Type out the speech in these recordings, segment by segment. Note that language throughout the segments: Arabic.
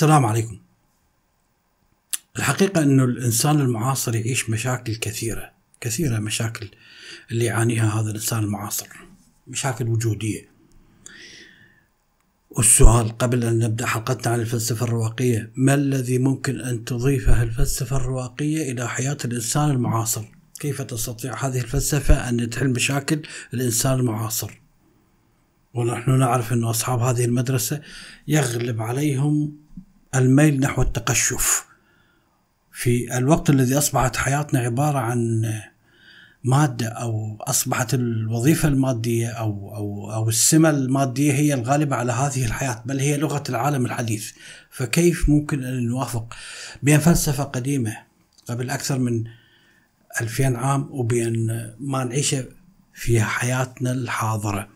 السلام عليكم الحقيقة أنه الإنسان المعاصر يعيش مشاكل كثيرة كثيرة مشاكل اللي يعانيها هذا الإنسان المعاصر مشاكل وجودية والسؤال قبل أن نبدأ حلقتنا عن الفلسفة الرواقية ما الذي ممكن أن تضيفه الفلسفة الرواقية إلى حياة الإنسان المعاصر كيف تستطيع هذه الفلسفة أن تحل مشاكل الإنسان المعاصر ونحن نعرف أن أصحاب هذه المدرسة يغلب عليهم الميل نحو التقشف في الوقت الذي أصبحت حياتنا عبارة عن مادة أو أصبحت الوظيفة المادية أو أو أو السمة المادية هي الغالبة على هذه الحياة بل هي لغة العالم الحديث فكيف ممكن أن نوافق بين فلسفة قديمة قبل أكثر من ألفين عام وبين ما نعيشه في حياتنا الحاضرة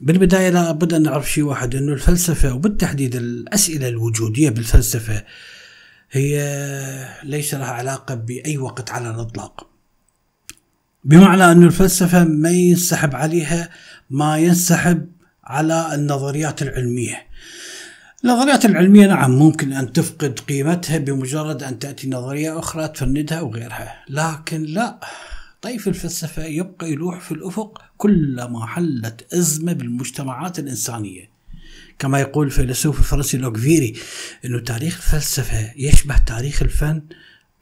بالبدايه لابد ان نعرف شيء واحد انه الفلسفه وبالتحديد الاسئله الوجوديه بالفلسفه هي ليس لها علاقه باي وقت على الاطلاق. بمعنى أن الفلسفة ما ينسحب عليها ما ينسحب على النظريات العلمية النظريات العلمية نعم ممكن أن تفقد قيمتها بمجرد أن تأتي نظرية أخرى تفندها وغيرها لكن لا طيف الفلسفة يبقى يلوح في الأفق كلما حلت أزمة بالمجتمعات الإنسانية كما يقول الفيلسوف الفرنسي لوكفيري أنه تاريخ الفلسفة يشبه تاريخ الفن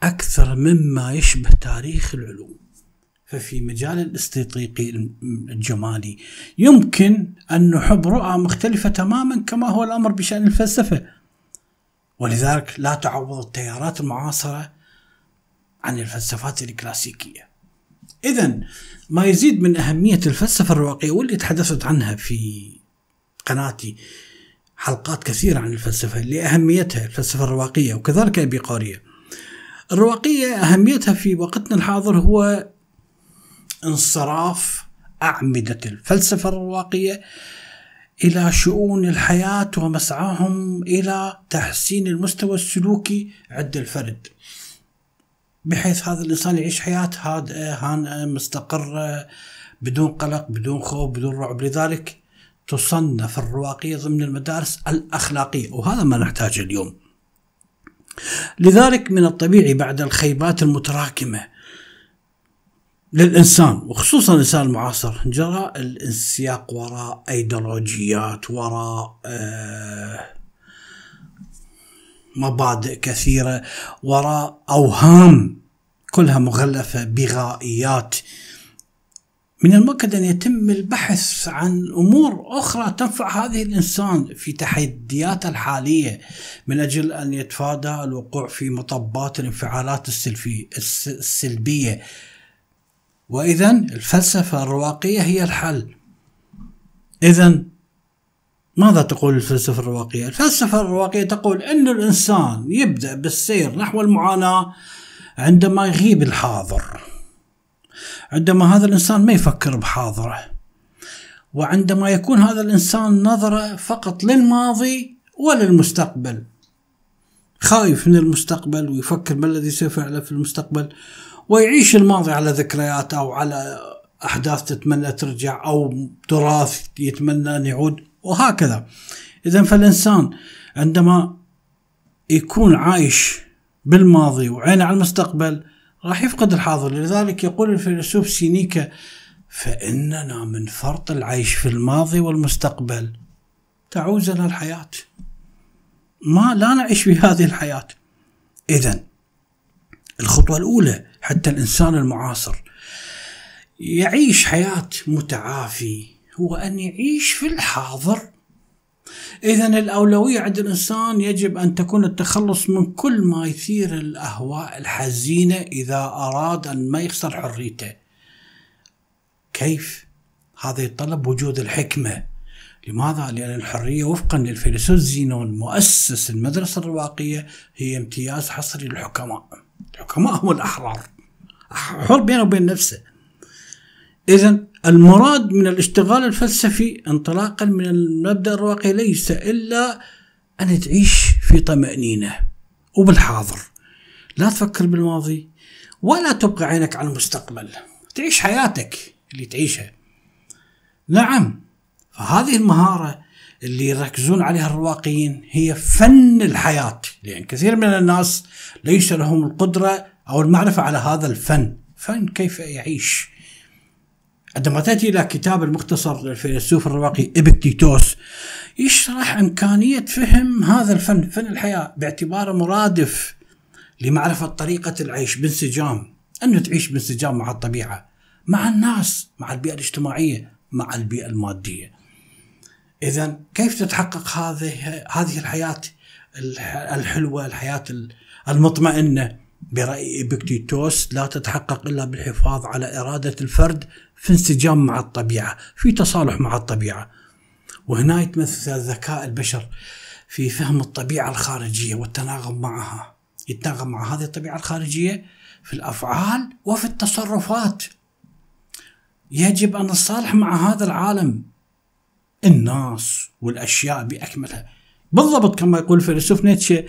أكثر مما يشبه تاريخ العلوم ففي مجال الاستيطيقي الجمالي يمكن أن نحب رؤى مختلفة تماما كما هو الأمر بشأن الفلسفة ولذلك لا تعوض التيارات المعاصرة عن الفلسفات الكلاسيكية إذا ما يزيد من أهمية الفلسفة الرواقية واللي تحدثت عنها في قناتي حلقات كثيرة عن الفلسفة لأهميتها الفلسفة الرواقية وكذلك أبيقورية الرواقية أهميتها في وقتنا الحاضر هو انصراف أعمدة الفلسفة الرواقية إلى شؤون الحياة ومسعاهم إلى تحسين المستوى السلوكي عند الفرد بحيث هذا الانسان يعيش حياه هادئه هانئه مستقره بدون قلق بدون خوف بدون رعب لذلك تصنف الرواقيه ضمن المدارس الاخلاقيه وهذا ما نحتاجه اليوم. لذلك من الطبيعي بعد الخيبات المتراكمه للانسان وخصوصا الانسان المعاصر جرى الانسياق وراء ايديولوجيات وراء آه مبادئ كثيرة وراء أوهام كلها مغلفة بغائيات من المؤكد أن يتم البحث عن أمور أخرى تنفع هذه الإنسان في تحدياته الحالية من أجل أن يتفادى الوقوع في مطبات الانفعالات السلبية وإذا الفلسفة الرواقية هي الحل إذا ماذا تقول الفلسفة الرواقية؟ الفلسفة الرواقية تقول أن الإنسان يبدأ بالسير نحو المعاناة عندما يغيب الحاضر عندما هذا الإنسان ما يفكر بحاضره وعندما يكون هذا الإنسان نظرة فقط للماضي وللمستقبل خايف من المستقبل ويفكر ما الذي سيفعله في المستقبل ويعيش الماضي على ذكريات أو على أحداث تتمنى ترجع أو تراث يتمنى أن يعود وهكذا إذا فالإنسان عندما يكون عايش بالماضي وعينه على المستقبل راح يفقد الحاضر لذلك يقول الفيلسوف سينيكا فإننا من فرط العيش في الماضي والمستقبل تعوزنا الحياة ما لا نعيش في هذه الحياة إذا الخطوة الأولى حتى الإنسان المعاصر يعيش حياة متعافي هو أن يعيش في الحاضر إذا الأولوية عند الإنسان يجب أن تكون التخلص من كل ما يثير الأهواء الحزينة إذا أراد أن ما يخسر حريته كيف؟ هذا يتطلب وجود الحكمة لماذا؟ لأن الحرية وفقا للفيلسوف زينون مؤسس المدرسة الرواقية هي امتياز حصري للحكماء الحكماء هم الأحرار حر بينه وبين نفسه إذا المراد من الاشتغال الفلسفي انطلاقا من المبدأ الرواقي ليس إلا أن تعيش في طمأنينة وبالحاضر لا تفكر بالماضي ولا تبقى عينك على المستقبل تعيش حياتك اللي تعيشها نعم فهذه المهارة اللي يركزون عليها الرواقيين هي فن الحياة لأن يعني كثير من الناس ليس لهم القدرة أو المعرفة على هذا الفن فن كيف يعيش عندما تأتي إلى كتاب المختصر للفيلسوف الرواقي ابيكتيتوس يشرح إمكانية فهم هذا الفن فن الحياة باعتباره مرادف لمعرفة طريقة العيش بانسجام أنه تعيش بانسجام مع الطبيعة مع الناس مع البيئة الاجتماعية مع البيئة المادية إذا كيف تتحقق هذه هذه الحياة الحلوة الحياة المطمئنة برأي إبكتيتوس لا تتحقق إلا بالحفاظ على إرادة الفرد في انسجام مع الطبيعة في تصالح مع الطبيعة وهنا يتمثل ذكاء البشر في فهم الطبيعة الخارجية والتناغم معها يتناغم مع هذه الطبيعة الخارجية في الأفعال وفي التصرفات يجب أن نصالح مع هذا العالم الناس والأشياء بأكملها بالضبط كما يقول الفيلسوف نيتشه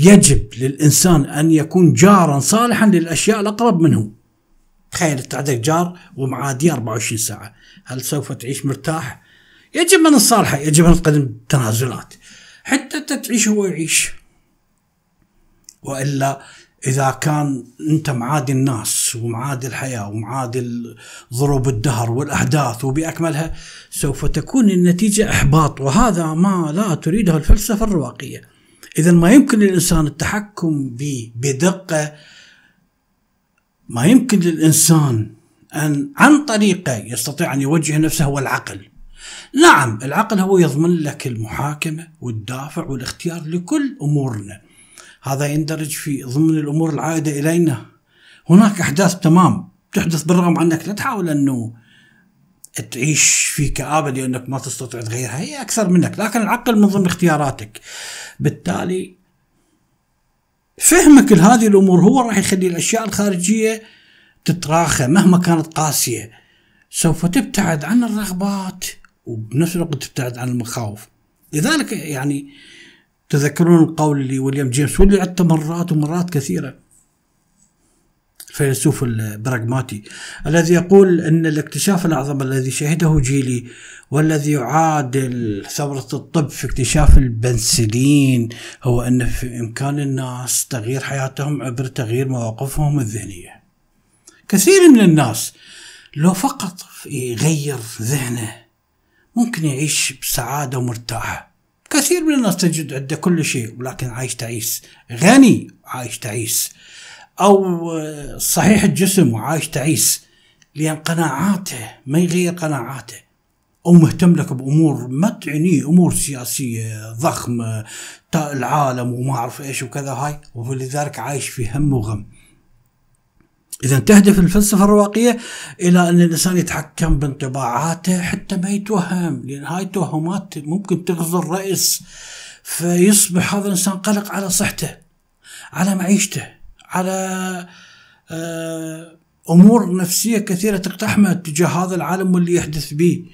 يجب للإنسان أن يكون جارا صالحا للأشياء الأقرب منه تخيل أنت عندك جار ومعادي 24 ساعة هل سوف تعيش مرتاح؟ يجب من الصالحة يجب أن تقدم تنازلات حتى أنت تعيش هو يعيش وإلا إذا كان أنت معادي الناس ومعادي الحياة ومعادي ضروب الدهر والأحداث وبأكملها سوف تكون النتيجة إحباط وهذا ما لا تريده الفلسفة الرواقية اذا ما يمكن للانسان التحكم به بدقه ما يمكن للانسان ان عن طريقه يستطيع ان يوجه نفسه هو العقل نعم العقل هو يضمن لك المحاكمه والدافع والاختيار لكل امورنا هذا يندرج في ضمن الامور العائده الينا هناك احداث تمام تحدث بالرغم عنك لا تحاول انه تعيش في كآبة لأنك ما تستطيع تغيرها هي أكثر منك لكن العقل من ضمن اختياراتك بالتالي فهمك لهذه الأمور هو راح يخلي الأشياء الخارجية تتراخى مهما كانت قاسية سوف تبتعد عن الرغبات وبنفس الوقت تبتعد عن المخاوف لذلك يعني تذكرون القول لوليام جيمس واللي عدته مرات ومرات كثيره الفيلسوف البراغماتي الذي يقول أن الاكتشاف الأعظم الذي شهده جيلي والذي يعادل ثورة الطب في اكتشاف البنسلين هو أن في إمكان الناس تغيير حياتهم عبر تغيير مواقفهم الذهنية كثير من الناس لو فقط يغير ذهنه ممكن يعيش بسعادة ومرتاحة كثير من الناس تجد عنده كل شيء ولكن عايش تعيس غني عايش تعيس او صحيح الجسم وعايش تعيس لان قناعاته ما يغير قناعاته او مهتم لك بامور ما تعنيه امور سياسيه ضخمه العالم وما اعرف ايش وكذا هاي ولذلك عايش في هم وغم إذا تهدف الفلسفة الرواقية إلى أن الإنسان يتحكم بانطباعاته حتى ما يتوهم لأن هاي التوهمات ممكن تغزو الرأس فيصبح هذا الإنسان قلق على صحته على معيشته على آه، امور نفسيه كثيره تقتحمه تجاه هذا العالم واللي يحدث به.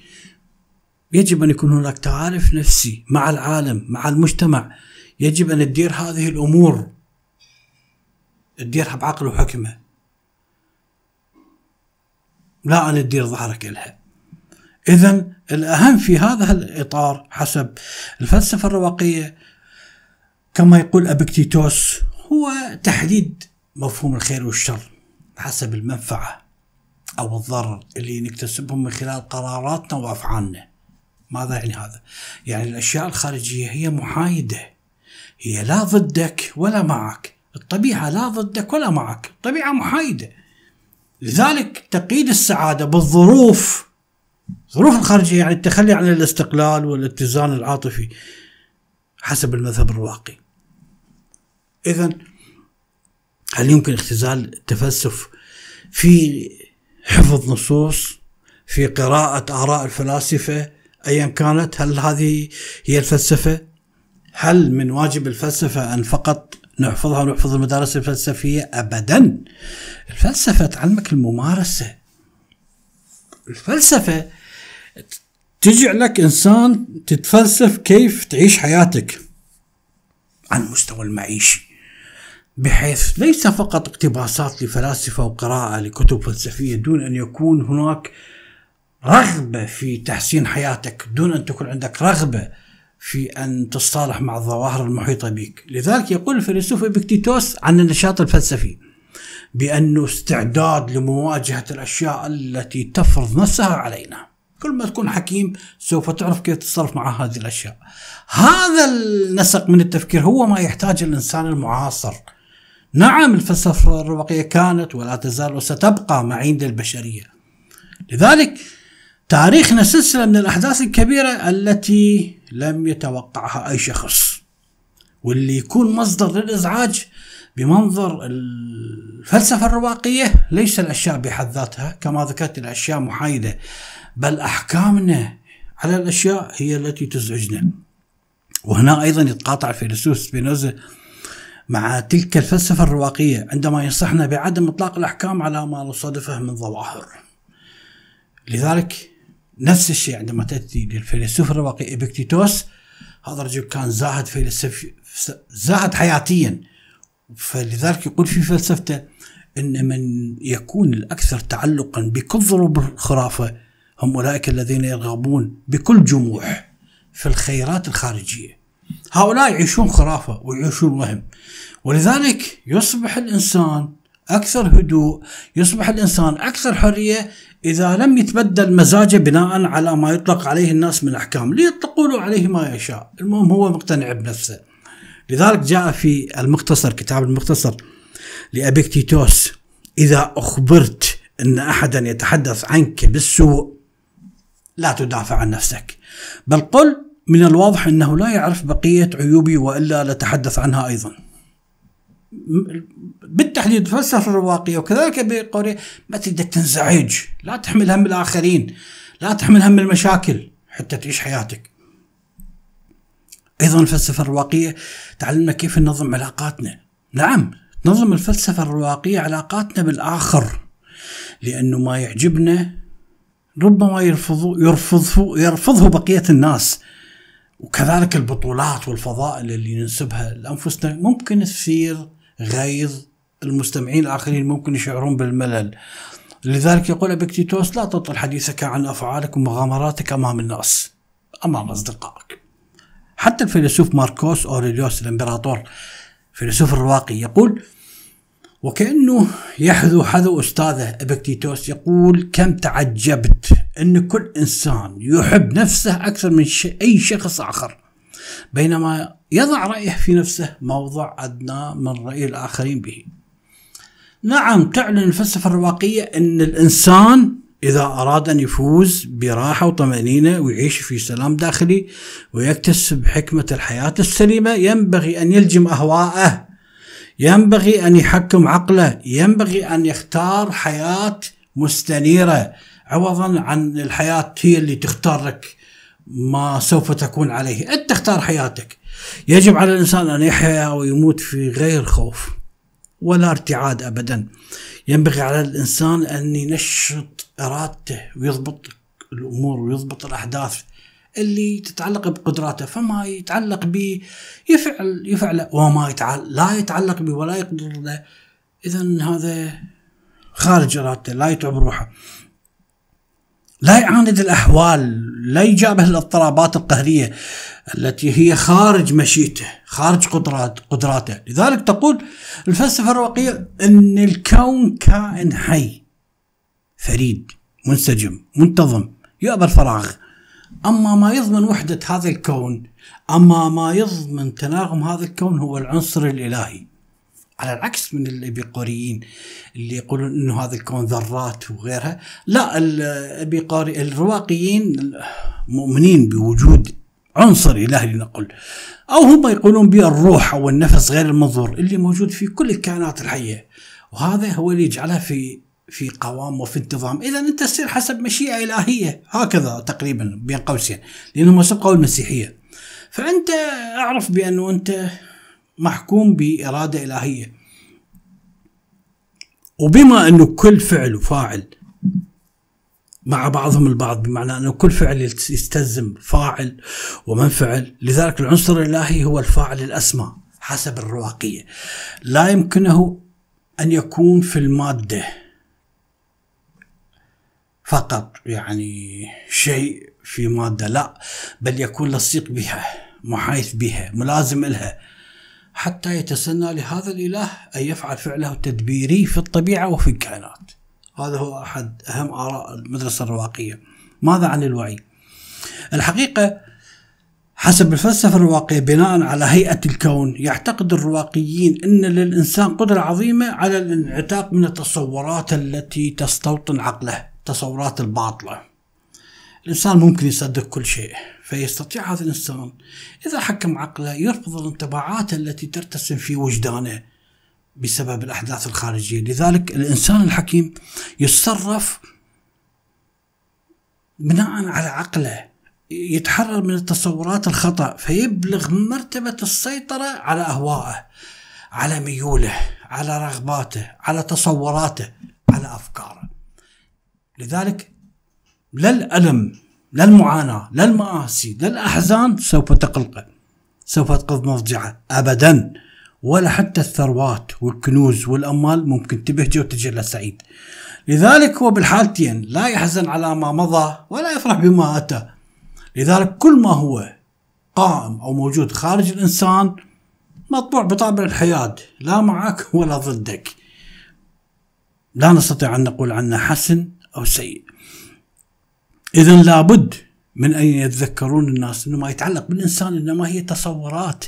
يجب ان يكون هناك تعارف نفسي مع العالم، مع المجتمع. يجب ان تدير هذه الامور تديرها بعقل وحكمه. لا ان تدير ظهرك لها. اذا الاهم في هذا الاطار حسب الفلسفه الرواقيه كما يقول ابكتيتوس هو تحديد مفهوم الخير والشر حسب المنفعة أو الضرر اللي نكتسبهم من خلال قراراتنا وأفعالنا ماذا يعني هذا؟ يعني الأشياء الخارجية هي محايدة هي لا ضدك ولا معك الطبيعة لا ضدك ولا معك الطبيعة محايدة لذلك تقييد السعادة بالظروف الظروف الخارجية يعني التخلي عن الاستقلال والاتزان العاطفي حسب المذهب الرواقي إذا هل يمكن اختزال التفلسف في حفظ نصوص في قراءة آراء الفلاسفة أيا كانت هل هذه هي الفلسفة هل من واجب الفلسفة أن فقط نحفظها ونحفظ المدارس الفلسفية أبدا الفلسفة تعلمك الممارسة الفلسفة تجعلك إنسان تتفلسف كيف تعيش حياتك على المستوى المعيشي بحيث ليس فقط اقتباسات لفلاسفة وقراءة لكتب فلسفية دون أن يكون هناك رغبة في تحسين حياتك دون أن تكون عندك رغبة في أن تصطلح مع الظواهر المحيطة بك لذلك يقول الفيلسوف إبكتيتوس عن النشاط الفلسفي بأنه استعداد لمواجهة الأشياء التي تفرض نفسها علينا كل ما تكون حكيم سوف تعرف كيف تتصرف مع هذه الأشياء هذا النسق من التفكير هو ما يحتاج الإنسان المعاصر نعم الفلسفة الرواقية كانت ولا تزال وستبقى معين للبشرية لذلك تاريخنا سلسلة من الأحداث الكبيرة التي لم يتوقعها أي شخص واللي يكون مصدر للإزعاج بمنظر الفلسفة الرواقية ليس الأشياء بحد ذاتها كما ذكرت الأشياء محايدة بل أحكامنا على الأشياء هي التي تزعجنا وهنا أيضا يتقاطع الفيلسوف سبينوزا مع تلك الفلسفة الرواقية عندما ينصحنا بعدم إطلاق الأحكام على ما نصادفه من ظواهر لذلك نفس الشيء عندما تأتي للفيلسوف الرواقي إبكتيتوس هذا الرجل كان زاهد فيلسوف زاهد حياتيا فلذلك يقول في فلسفته ان من يكون الاكثر تعلقا بكل ضروب الخرافه هم اولئك الذين يرغبون بكل جموح في الخيرات الخارجيه هؤلاء يعيشون خرافة ويعيشون وهم ولذلك يصبح الإنسان أكثر هدوء يصبح الإنسان أكثر حرية إذا لم يتبدل مزاجه بناء على ما يطلق عليه الناس من أحكام ليطلقوا عليه ما يشاء المهم هو مقتنع بنفسه لذلك جاء في المختصر كتاب المختصر لأبيكتيتوس إذا أخبرت أن أحدا يتحدث عنك بالسوء لا تدافع عن نفسك بل قل من الواضح انه لا يعرف بقيه عيوبي والا لتحدث عنها ايضا. بالتحديد فلسفه الرواقيه وكذلك بقوله ما تقدر تنزعج، لا تحمل هم الاخرين، لا تحمل هم المشاكل حتى تعيش حياتك. ايضا الفلسفه الرواقيه تعلمنا كيف ننظم علاقاتنا. نعم، تنظم الفلسفه الرواقيه علاقاتنا بالاخر. لانه ما يعجبنا ربما يرفض يرفضه يرفضه بقيه الناس. وكذلك البطولات والفضائل اللي ننسبها لانفسنا ممكن تثير غيظ المستمعين الاخرين ممكن يشعرون بالملل لذلك يقول ابيكتيتوس لا تطل حديثك عن افعالك ومغامراتك امام الناس امام اصدقائك حتى الفيلسوف ماركوس اوريليوس الامبراطور فيلسوف الرواقي يقول وكأنه يحذو حذو أستاذه ابيكتيتوس يقول كم تعجبت أن كل إنسان يحب نفسه أكثر من أي شخص آخر بينما يضع رأيه في نفسه موضع أدنى من رأي الآخرين به نعم تعلن الفلسفة الرواقية أن الإنسان إذا أراد أن يفوز براحة وطمأنينة ويعيش في سلام داخلي ويكتسب حكمة الحياة السليمة ينبغي أن يلجم أهواءه ينبغي أن يحكم عقله ينبغي أن يختار حياة مستنيرة عوضا عن الحياة هي اللي تختار لك ما سوف تكون عليه أنت تختار حياتك يجب على الإنسان أن يحيا ويموت في غير خوف ولا ارتعاد أبدا ينبغي على الإنسان أن ينشط إرادته ويضبط الأمور ويضبط الأحداث اللي تتعلق بقدراته فما يتعلق به يفعل يفعله وما يتعلق لا يتعلق به ولا يقدر له إذا هذا خارج إرادته لا يتعب روحه لا يعاند الأحوال لا يجابه الاضطرابات القهرية التي هي خارج مشيئته خارج قدرات قدراته لذلك تقول الفلسفة الرواقية أن الكون كائن حي فريد منسجم منتظم يؤبى الفراغ أما ما يضمن وحدة هذا الكون أما ما يضمن تناغم هذا الكون هو العنصر الإلهي على العكس من الابيقوريين اللي يقولون انه هذا الكون ذرات وغيرها لا الابيقوري الرواقيين مؤمنين بوجود عنصر الهي لنقل او هم يقولون بالروح الروح او النفس غير المنظور اللي موجود في كل الكائنات الحيه وهذا هو اللي يجعلها في في قوام وفي انتظام اذا انت تصير حسب مشيئه الهيه هكذا تقريبا بين قوسين لانهم سبقوا المسيحيه فانت اعرف بانه انت محكوم بإرادة إلهية وبما أنه كل فعل وفاعل مع بعضهم البعض بمعنى أنه كل فعل يستلزم فاعل ومنفعل لذلك العنصر الإلهي هو الفاعل الأسمى حسب الرواقية لا يمكنه أن يكون في المادة فقط يعني شيء في مادة لا بل يكون لصيق بها محايث بها ملازم لها حتى يتسنى لهذا الإله أن يفعل فعله التدبيري في الطبيعة وفي الكائنات هذا هو أحد أهم آراء المدرسة الرواقية ماذا عن الوعي؟ الحقيقة حسب الفلسفة الرواقية بناء على هيئة الكون يعتقد الرواقيين أن للإنسان قدرة عظيمة على الانعتاق من التصورات التي تستوطن عقله التصورات الباطلة الإنسان ممكن يصدق كل شيء فيستطيع هذا الإنسان إذا حكم عقله يرفض الانطباعات التي ترتسم في وجدانه بسبب الأحداث الخارجية لذلك الإنسان الحكيم يتصرف بناء على عقله يتحرر من التصورات الخطأ فيبلغ مرتبة السيطرة على أهوائه على ميوله على رغباته على تصوراته على أفكاره لذلك لا الألم لا المعاناة لا المآسي لا الأحزان سوف تقلقه سوف تقض مضجعه أبدا ولا حتى الثروات والكنوز والأموال ممكن تبهجه وتجعله سعيد لذلك هو بالحالتين لا يحزن على ما مضى ولا يفرح بما أتى لذلك كل ما هو قائم أو موجود خارج الإنسان مطبوع بطابع الحياة لا معك ولا ضدك لا نستطيع أن نقول عنه حسن أو سيء إذا لابد من أن يتذكرون الناس أنه ما يتعلق بالإنسان إنما هي تصورات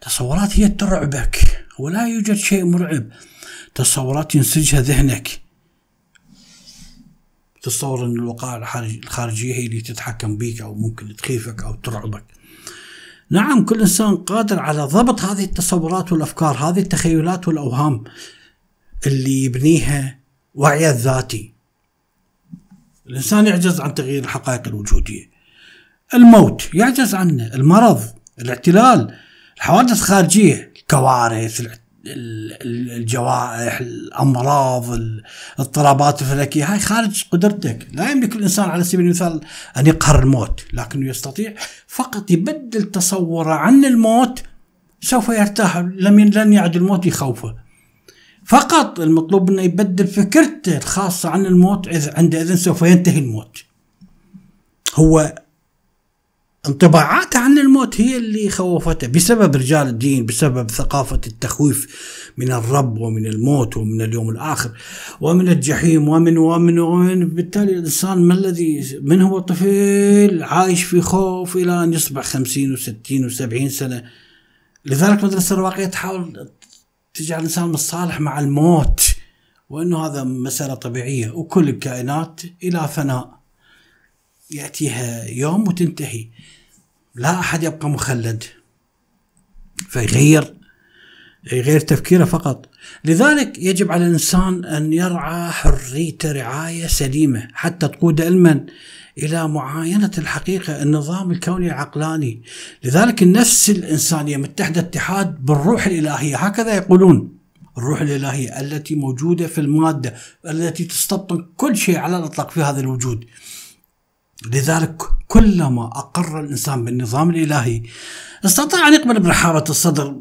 تصورات هي ترعبك ولا يوجد شيء مرعب تصورات ينسجها ذهنك تتصور أن الوقائع الخارجية هي اللي تتحكم بك أو ممكن تخيفك أو ترعبك نعم كل إنسان قادر على ضبط هذه التصورات والأفكار هذه التخيلات والأوهام اللي يبنيها وعيه الذاتي الإنسان يعجز عن تغيير الحقائق الوجودية الموت يعجز عنه المرض الاعتلال الحوادث الخارجية الكوارث الجوائح الأمراض الاضطرابات الفلكية هاي خارج قدرتك لا يملك الإنسان على سبيل المثال أن يقهر الموت لكنه يستطيع فقط يبدل تصوره عن الموت سوف يرتاح لم لن يعد الموت يخوفه فقط المطلوب انه يبدل فكرته الخاصه عن الموت عند عندئذ سوف ينتهي الموت هو انطباعاته عن الموت هي اللي خوفته بسبب رجال الدين بسبب ثقافة التخويف من الرب ومن الموت ومن اليوم الآخر ومن الجحيم ومن ومن ومن بالتالي الإنسان ما الذي من هو طفل عايش في خوف إلى أن يصبح خمسين وستين وسبعين سنة لذلك مدرسة الواقعية تحاول تجعل الانسان متصالح مع الموت وانه هذا مساله طبيعيه وكل الكائنات الى فناء ياتيها يوم وتنتهي لا احد يبقى مخلد فيغير غير تفكيره فقط لذلك يجب على الإنسان أن يرعى حريته رعاية سليمة حتى تقود المن الى معاينه الحقيقه النظام الكوني العقلاني لذلك النفس الانسانيه متحده اتحاد بالروح الالهيه هكذا يقولون الروح الالهيه التي موجوده في الماده التي تستبطن كل شيء على الاطلاق في هذا الوجود لذلك كلما اقر الانسان بالنظام الالهي استطاع ان يقبل برحابه الصدر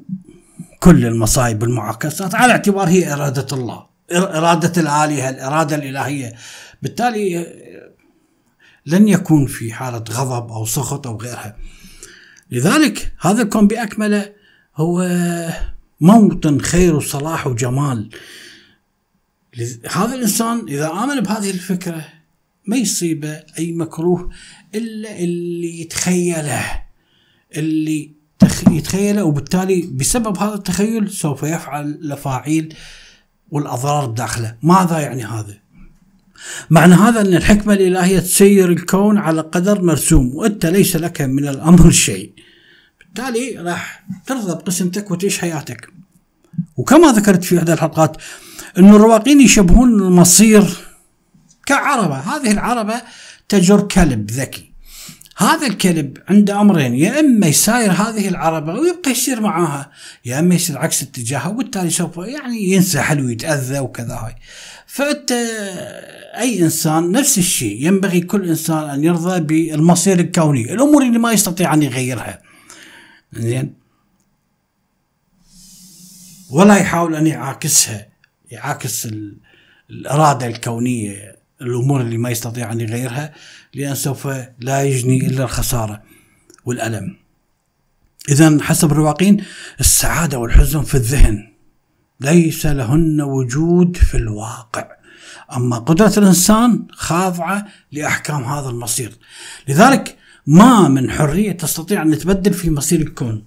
كل المصائب والمعاكسات على اعتبار هي اراده الله اراده الالهه الاراده الالهيه بالتالي لن يكون في حالة غضب أو سخط أو غيرها لذلك هذا الكون بأكمله هو موطن خير وصلاح وجمال هذا الإنسان إذا آمن بهذه الفكرة ما يصيبه أي مكروه إلا اللي يتخيله اللي يتخيله وبالتالي بسبب هذا التخيل سوف يفعل الأفاعيل والأضرار داخله ماذا يعني هذا؟ معنى هذا أن الحكمة الإلهية تسير الكون على قدر مرسوم وأنت ليس لك من الأمر شيء بالتالي راح ترضى بقسمتك وتعيش حياتك وكما ذكرت في إحدى الحلقات أن الرواقين يشبهون المصير كعربة هذه العربة تجر كلب ذكي هذا الكلب عنده امرين يا اما يساير هذه العربه ويبقى يسير معاها يا اما يصير عكس اتجاهها وبالتالي سوف يعني حلو ويتاذى وكذا هاي فانت اي انسان نفس الشيء ينبغي كل انسان ان يرضى بالمصير الكوني الامور اللي ما يستطيع ان يغيرها زين ولا يحاول ان يعاكسها يعاكس الاراده الكونيه الامور اللي ما يستطيع ان يغيرها لان سوف لا يجني الا الخساره والالم. اذا حسب الرواقين السعاده والحزن في الذهن ليس لهن وجود في الواقع. اما قدره الانسان خاضعه لاحكام هذا المصير. لذلك ما من حريه تستطيع ان تبدل في مصير الكون.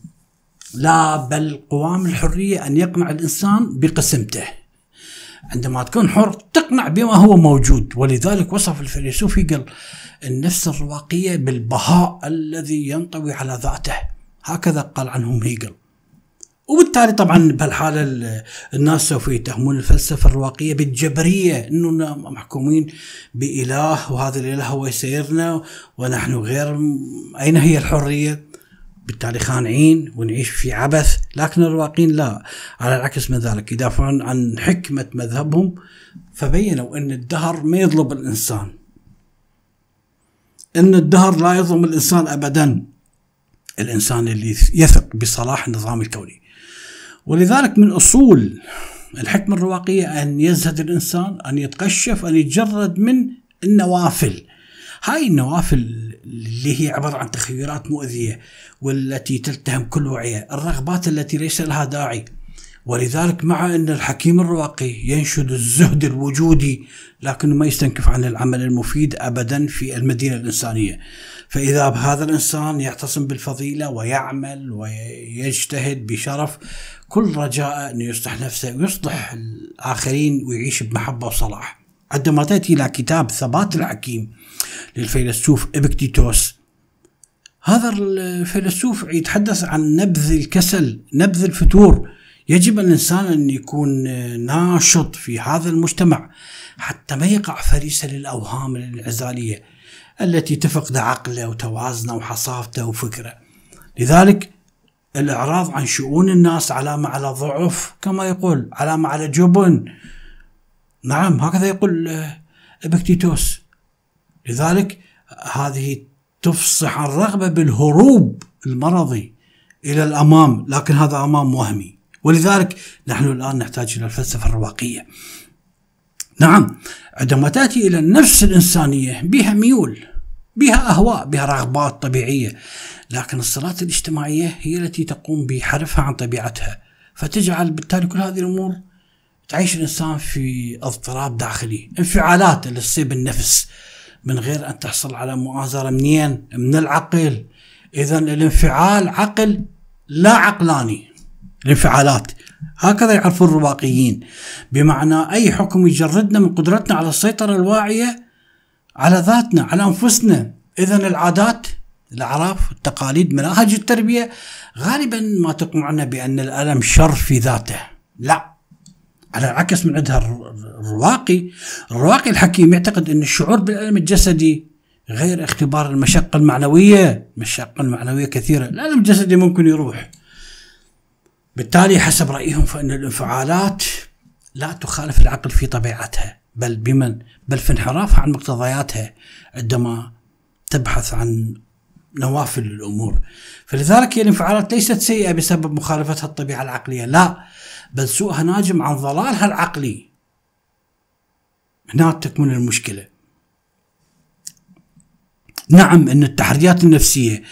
لا بل قوام الحريه ان يقنع الانسان بقسمته. عندما تكون حر تقنع بما هو موجود ولذلك وصف الفيلسوف هيجل النفس الرواقية بالبهاء الذي ينطوي على ذاته هكذا قال عنهم هيجل وبالتالي طبعا بهالحاله الناس سوف يتهمون الفلسفه الرواقيه بالجبريه اننا محكومين باله وهذا الاله هو يسيرنا ونحن غير اين هي الحريه؟ بالتالي خانعين ونعيش في عبث لكن الرواقين لا على العكس من ذلك يدافعون عن حكمة مذهبهم فبينوا أن الدهر ما يظلم الإنسان أن الدهر لا يظلم الإنسان أبدا الإنسان اللي يثق بصلاح النظام الكوني ولذلك من أصول الحكمة الرواقية أن يزهد الإنسان أن يتقشف أن يتجرد من النوافل هاي النوافل اللي هي عبارة عن تخيلات مؤذية والتي تلتهم كل وعيه الرغبات التي ليس لها داعي ولذلك مع أن الحكيم الرواقي ينشد الزهد الوجودي لكنه ما يستنكف عن العمل المفيد أبدا في المدينة الإنسانية فإذا بهذا الإنسان يعتصم بالفضيلة ويعمل ويجتهد بشرف كل رجاء أن يصلح نفسه ويصلح الآخرين ويعيش بمحبة وصلاح عندما تأتي إلى كتاب ثبات الحكيم للفيلسوف إبكتيتوس هذا الفيلسوف يتحدث عن نبذ الكسل نبذ الفتور يجب الإنسان أن يكون ناشط في هذا المجتمع حتى ما يقع فريسة للأوهام الانعزالية التي تفقد عقله وتوازنه وحصافته وفكره لذلك الإعراض عن شؤون الناس علامة على ضعف كما يقول علامة على جبن نعم هكذا يقول آه، ابكتيتوس لذلك هذه تفصح الرغبة بالهروب المرضي إلى الأمام لكن هذا أمام وهمي ولذلك نحن الآن نحتاج إلى الفلسفة الرواقية نعم عندما تأتي إلى النفس الإنسانية بها ميول بها أهواء بها رغبات طبيعية لكن الصلات الاجتماعية هي التي تقوم بحرفها عن طبيعتها فتجعل بالتالي كل هذه الأمور تعيش الإنسان في اضطراب داخلي انفعالات للصيب النفس من غير أن تحصل على مؤازرة منين من العقل إذا الانفعال عقل لا عقلاني الانفعالات هكذا يعرفون الرواقيين بمعنى أي حكم يجردنا من قدرتنا على السيطرة الواعية على ذاتنا على أنفسنا إذا العادات الأعراف التقاليد مناهج التربية غالبا ما تقنعنا بأن الألم شر في ذاته لا على العكس من عندها الرواقي الرواقي الحكيم يعتقد أن الشعور بالألم الجسدي غير اختبار المشقة المعنوية المشقة المعنوية كثيرة الألم الجسدي ممكن يروح بالتالي حسب رأيهم فإن الانفعالات لا تخالف العقل في طبيعتها بل بمن بل في انحرافها عن مقتضياتها عندما تبحث عن نوافل الأمور فلذلك هي الانفعالات ليست سيئة بسبب مخالفتها الطبيعة العقلية لا بل سوءها ناجم عن ضلالها العقلي هنا تكمن المشكله نعم ان التحريات النفسيه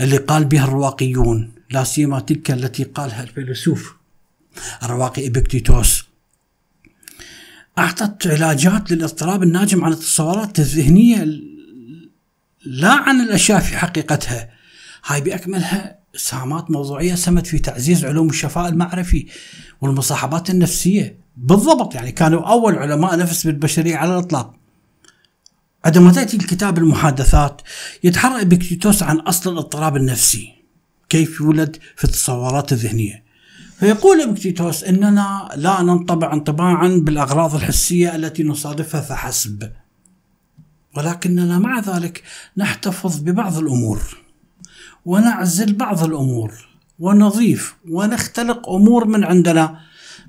اللي قال بها الرواقيون لا سيما تلك التي قالها الفيلسوف الرواقي ابيكتيتوس اعطت علاجات للاضطراب الناجم عن التصورات الذهنيه لا عن الاشياء في حقيقتها هاي باكملها اسهامات موضوعيه سمت في تعزيز علوم الشفاء المعرفي والمصاحبات النفسيه بالضبط يعني كانوا اول علماء نفس بالبشريه على الاطلاق. عندما تاتي الكتاب المحادثات يتحرى ابيكتيتوس عن اصل الاضطراب النفسي كيف يولد في التصورات الذهنيه. فيقول ابيكتيتوس اننا لا ننطبع انطباعا بالاغراض الحسيه التي نصادفها فحسب. ولكننا مع ذلك نحتفظ ببعض الامور ونعزل بعض الأمور ونضيف ونختلق أمور من عندنا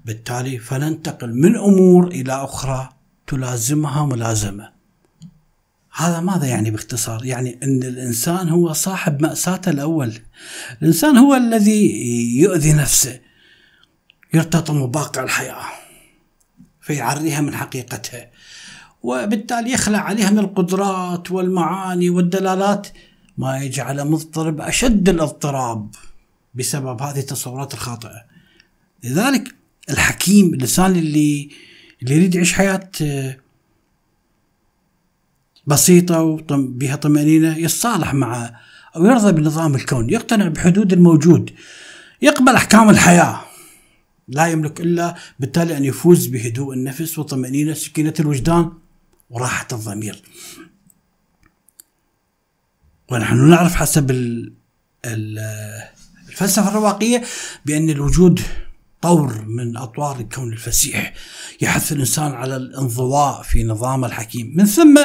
بالتالي فننتقل من أمور إلى أخرى تلازمها ملازمة هذا ماذا يعني باختصار؟ يعني أن الإنسان هو صاحب مأساته الأول الإنسان هو الذي يؤذي نفسه يرتطم باقع الحياة فيعريها من حقيقتها وبالتالي يخلع عليها من القدرات والمعاني والدلالات ما يجعل مضطرب أشد الاضطراب بسبب هذه التصورات الخاطئة لذلك الحكيم الإنسان اللي اللي يريد يعيش حياة آه، بسيطة وبها طمأنينة يتصالح مع أو يرضى بنظام الكون يقتنع بحدود الموجود يقبل أحكام الحياة لا يملك إلا بالتالي أن يفوز بهدوء النفس وطمأنينة سكينة الوجدان وراحة الضمير ونحن نعرف حسب الفلسفة الرواقية بأن الوجود طور من أطوار الكون الفسيح يحث الإنسان على الانضواء في نظام الحكيم من ثم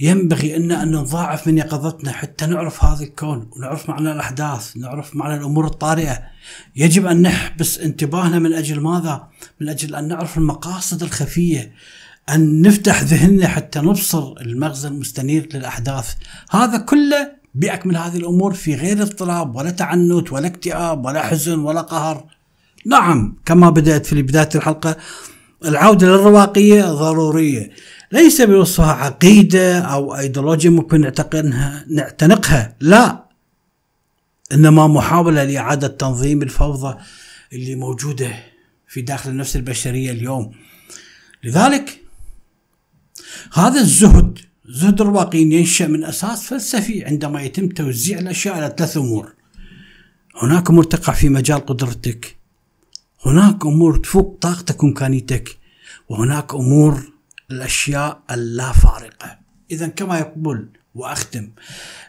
ينبغي أن أن نضاعف من يقظتنا حتى نعرف هذا الكون ونعرف معنى الأحداث نعرف معنى الأمور الطارئة يجب أن نحبس انتباهنا من أجل ماذا؟ من أجل أن نعرف المقاصد الخفية أن نفتح ذهننا حتى نبصر المغزى المستنير للأحداث هذا كله بأكمل هذه الأمور في غير اضطراب ولا تعنت ولا اكتئاب ولا حزن ولا قهر نعم كما بدأت في بداية الحلقة العودة للرواقية ضرورية ليس بوصفها عقيدة أو أيديولوجيا ممكن نعتقدها نعتنقها لا إنما محاولة لإعادة تنظيم الفوضى اللي موجودة في داخل النفس البشرية اليوم لذلك هذا الزهد زهد الواقين ينشأ من أساس فلسفي عندما يتم توزيع الأشياء على ثلاث أمور هناك أمور تقع في مجال قدرتك هناك أمور تفوق طاقتك وإمكانيتك وهناك أمور الأشياء اللا فارقة إذا كما يقول وأختم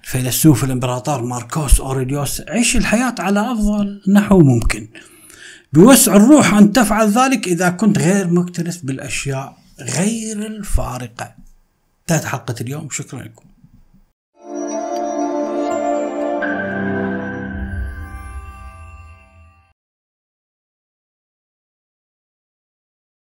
الفيلسوف الإمبراطور ماركوس أوريليوس عيش الحياة على أفضل نحو ممكن بوسع الروح أن تفعل ذلك إذا كنت غير مكترث بالأشياء غير الفارقة انتهت حلقة اليوم شكرا لكم